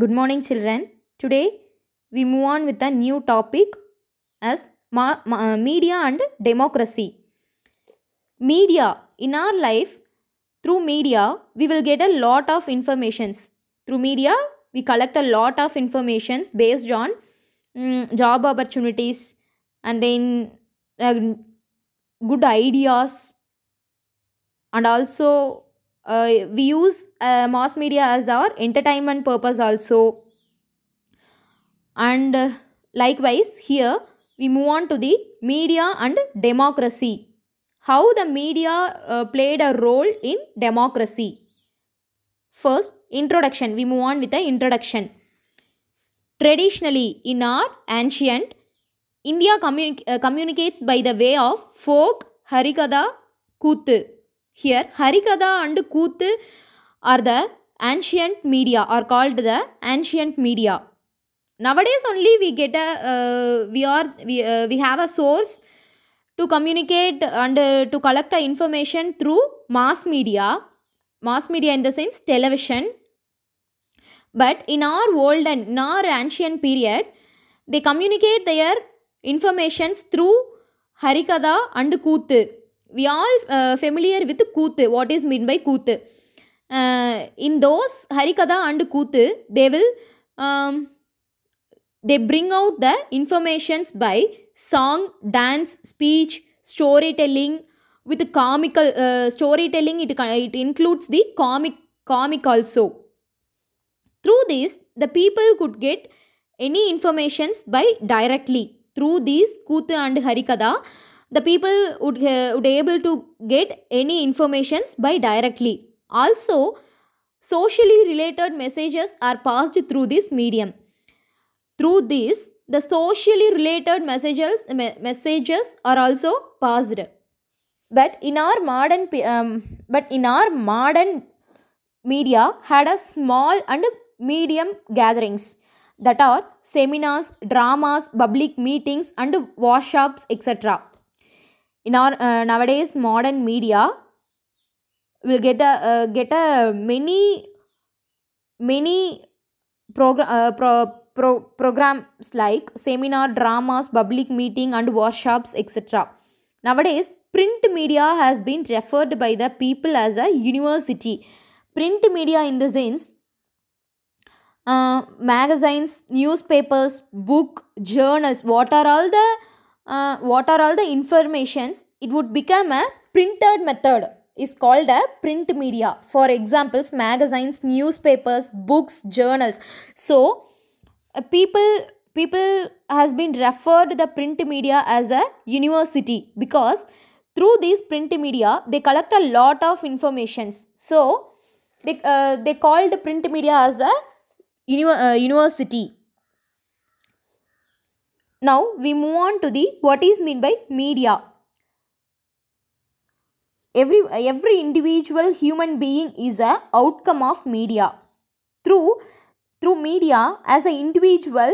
Good morning children. Today we move on with a new topic as uh, media and democracy. Media. In our life, through media, we will get a lot of informations. Through media, we collect a lot of informations based on um, job opportunities and then uh, good ideas and also uh, we use uh, mass media as our entertainment purpose also and uh, likewise here we move on to the media and democracy how the media uh, played a role in democracy first introduction we move on with the introduction traditionally in our ancient india communi uh, communicates by the way of folk harikatha kutu here, Harikatha and Kuthu are the ancient media are called the ancient media. Nowadays only we get a, uh, we are, we, uh, we have a source to communicate and uh, to collect the information through mass media. Mass media in the sense television. But in our old and in our ancient period, they communicate their informations through Harikatha and Kuthu we all uh, familiar with Kuthu. What is meant by Kuthu? Uh, in those Harikatha and Kuthu, they will um, they bring out the informations by song, dance, speech, storytelling. With comical uh, storytelling, it, it includes the comic comic also. Through this, the people could get any informations by directly through these Kuthu and Harikatha the people would, uh, would able to get any informations by directly. Also, socially related messages are passed through this medium. Through this, the socially related messages, messages are also passed. But in our modern, um, but in our modern media had a small and medium gatherings that are seminars, dramas, public meetings and workshops etc in our uh, nowadays modern media will get a uh, get a many many program uh, pro, pro, programs like seminar dramas public meeting and workshops etc nowadays print media has been referred by the people as a university print media in the sense uh, magazines newspapers book journals what are all the uh, what are all the informations it would become a printed method is called a print media for examples magazines newspapers books journals so uh, people people has been referred the print media as a university because through these print media they collect a lot of informations so they uh, they called print media as a uni uh, university now we move on to the what is mean by media. Every, every individual human being is a outcome of media. Through, through media, as an individual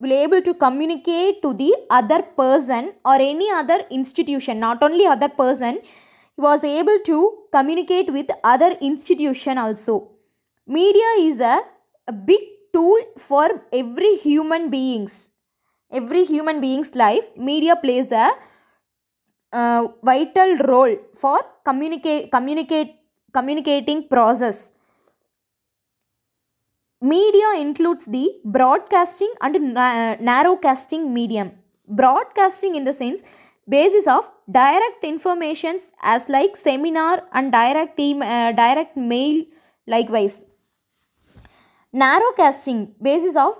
will able to communicate to the other person or any other institution, not only other person, was able to communicate with other institution also. Media is a, a big tool for every human beings every human being's life, media plays a uh, vital role for communicate, communicate, communicating process. Media includes the broadcasting and na narrowcasting medium. Broadcasting in the sense basis of direct informations as like seminar and direct, email, uh, direct mail likewise. Narrowcasting basis of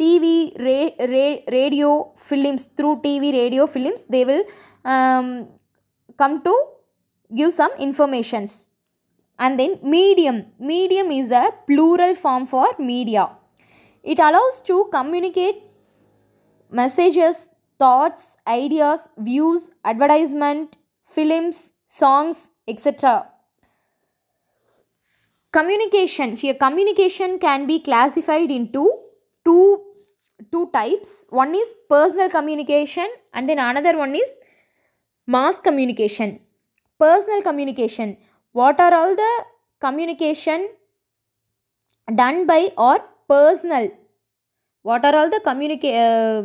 TV, ra- ra- radio, films, through TV, radio, films, they will um, come to give some informations. And then medium. Medium is the plural form for media. It allows to communicate messages, thoughts, ideas, views, advertisement, films, songs, etc. Communication. Here communication can be classified into two two types one is personal communication and then another one is mass communication personal communication what are all the communication done by or personal what are all the communica- uh,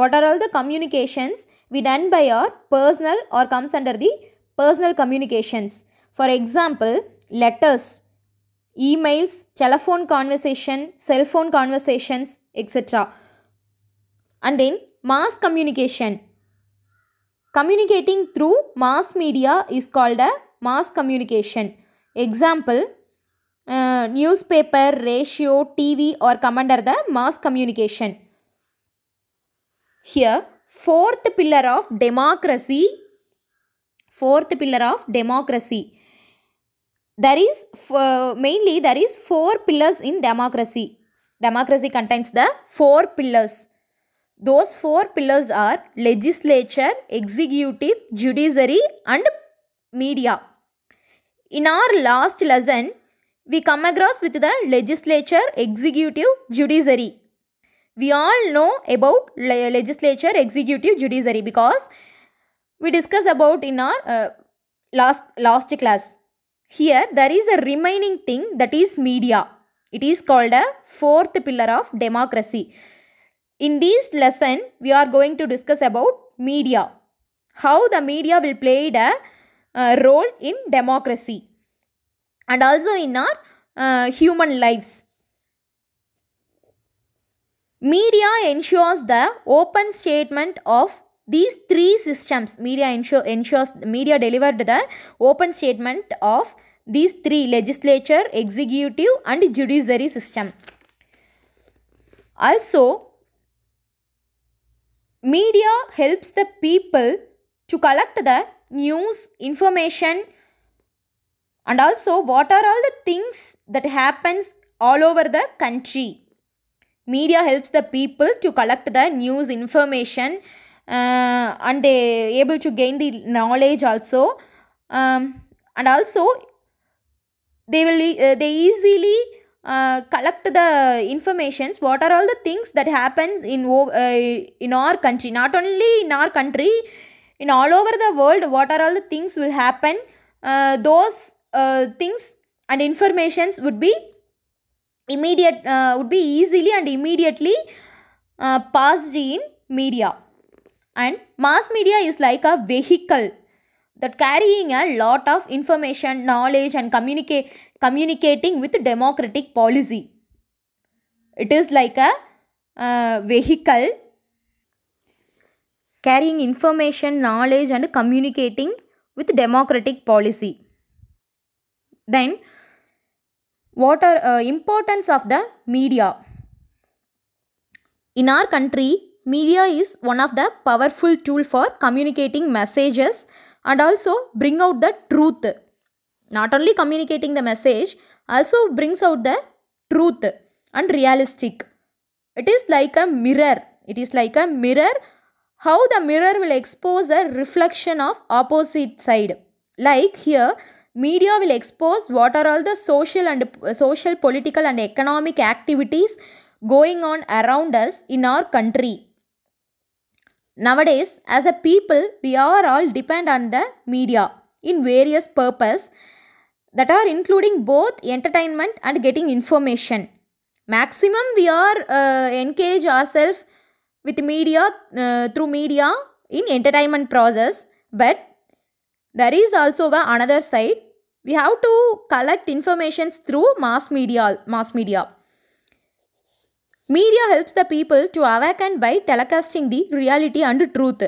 what are all the communications we done by or personal or comes under the personal communications for example letters emails telephone conversation cell phone conversations etc. And then mass communication. Communicating through mass media is called a mass communication. Example, uh, newspaper, ratio, TV or come under the mass communication. Here, fourth pillar of democracy, fourth pillar of democracy. There is, uh, mainly there is four pillars in democracy democracy contains the four pillars. Those four pillars are legislature, executive, judiciary and media. In our last lesson, we come across with the legislature, executive, judiciary. We all know about legislature, executive, judiciary because we discussed about in our uh, last, last class. Here, there is a remaining thing that is media. It is called a fourth pillar of democracy. In this lesson, we are going to discuss about media. How the media will play a uh, role in democracy and also in our uh, human lives. Media ensures the open statement of these three systems. Media ensure, ensures media delivered the open statement of these three legislature, executive and judiciary system. Also, media helps the people to collect the news, information and also what are all the things that happens all over the country. Media helps the people to collect the news information uh, and they able to gain the knowledge also um, and also they will uh, they easily uh, collect the informations what are all the things that happens in uh, in our country not only in our country in all over the world what are all the things will happen uh, those uh, things and informations would be immediate uh, would be easily and immediately passed in media and mass media is like a vehicle that carrying a lot of information, knowledge and communica- communicating with democratic policy. It is like a uh, vehicle carrying information, knowledge and communicating with democratic policy. Then what are uh, importance of the media? In our country, media is one of the powerful tool for communicating messages and also bring out the truth. Not only communicating the message, also brings out the truth and realistic. It is like a mirror. It is like a mirror. How the mirror will expose a reflection of opposite side. Like here, media will expose what are all the social and uh, social, political and economic activities going on around us in our country. Nowadays, as a people, we are all depend on the media in various purpose that are including both entertainment and getting information. Maximum we are uh, engage ourselves with media uh, through media in entertainment process, but there is also another side. We have to collect informations through mass media. Mass media. Media helps the people to awaken by telecasting the reality and truth.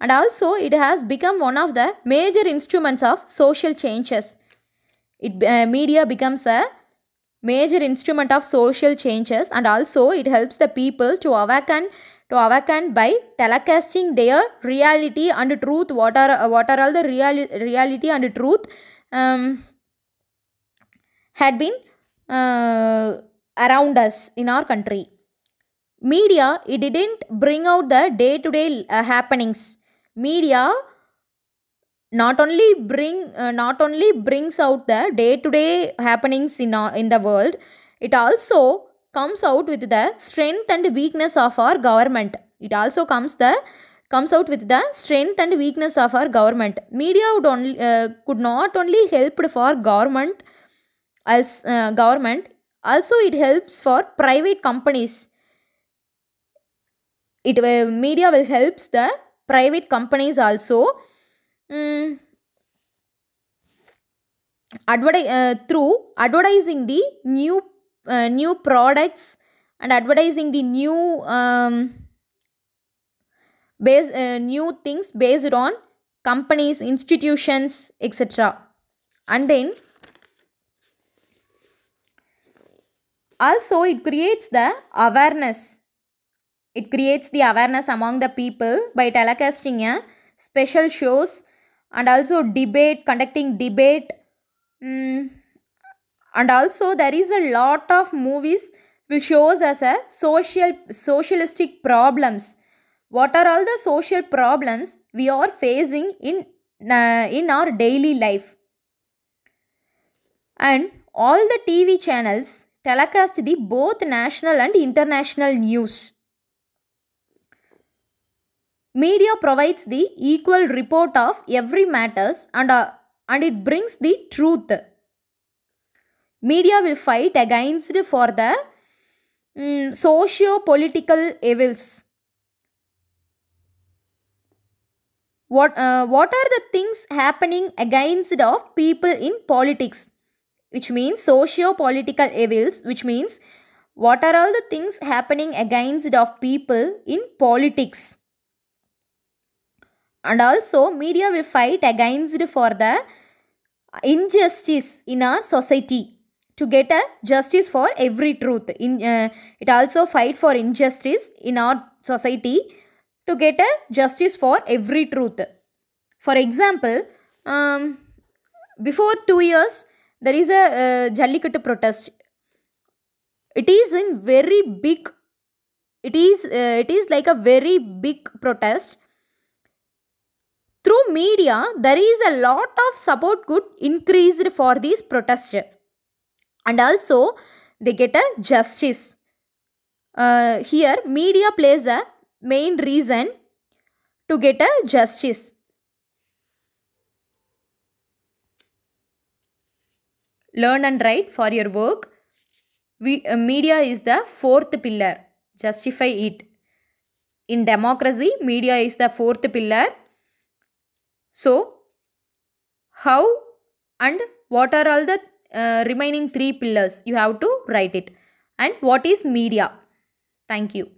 And also, it has become one of the major instruments of social changes. It, uh, media becomes a major instrument of social changes and also it helps the people to awaken to awaken by telecasting their reality and truth what are what are all the reali reality and truth um, had been uh, around us in our country media, it didn't bring out the day to day happenings. Media not only bring uh, not only brings out the day to day happenings in uh, in the world it also comes out with the strength and weakness of our government it also comes the comes out with the strength and weakness of our government media would only uh, could not only help for government as uh, government also it helps for private companies it will, media will helps the private companies also mm, uh, through advertising the new uh, new products and advertising the new um, base uh, new things based on companies institutions etc and then also it creates the awareness it creates the awareness among the people by telecasting a special shows and also debate, conducting debate. Mm. And also there is a lot of movies which shows us a social socialistic problems. What are all the social problems we are facing in uh, in our daily life? And all the TV channels telecast the both national and international news. Media provides the equal report of every matters and, uh, and it brings the truth. Media will fight against for the um, socio-political evils. What, uh, what are the things happening against of people in politics? Which means socio-political evils, which means what are all the things happening against of people in politics? and also media will fight against for the injustice in our society to get a justice for every truth in uh, it also fight for injustice in our society to get a justice for every truth for example um, before 2 years there is a uh, jallikattu protest it is in very big it is uh, it is like a very big protest through media there is a lot of support good increased for these protesters, and also they get a justice uh, here media plays a main reason to get a justice learn and write for your work we, uh, media is the fourth pillar justify it in democracy media is the fourth pillar so, how and what are all the uh, remaining three pillars? You have to write it. And what is media? Thank you.